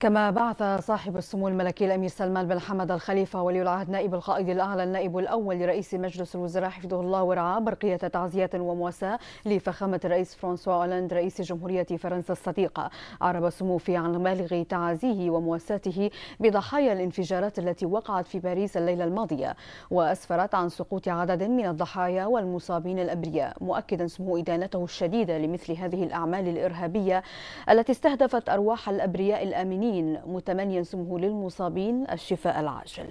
كما بعث صاحب السمو الملكي الامير سلمان بن حمد الخليفه ولي العهد نائب القائد الاعلى النائب الاول لرئيس مجلس الوزراء حفظه الله ورعاه برقيه تعزيه ومواساه لفخامه الرئيس فرانسوا اولاند رئيس جمهوريه فرنسا الصديقه. عرب سمو في عن بالغ تعازيه ومواساته بضحايا الانفجارات التي وقعت في باريس الليله الماضيه واسفرت عن سقوط عدد من الضحايا والمصابين الابرياء، مؤكدا سمو ادانته الشديده لمثل هذه الاعمال الارهابيه التي استهدفت ارواح الابرياء الامنين مدنيين متمنيا سمه للمصابين الشفاء العاجل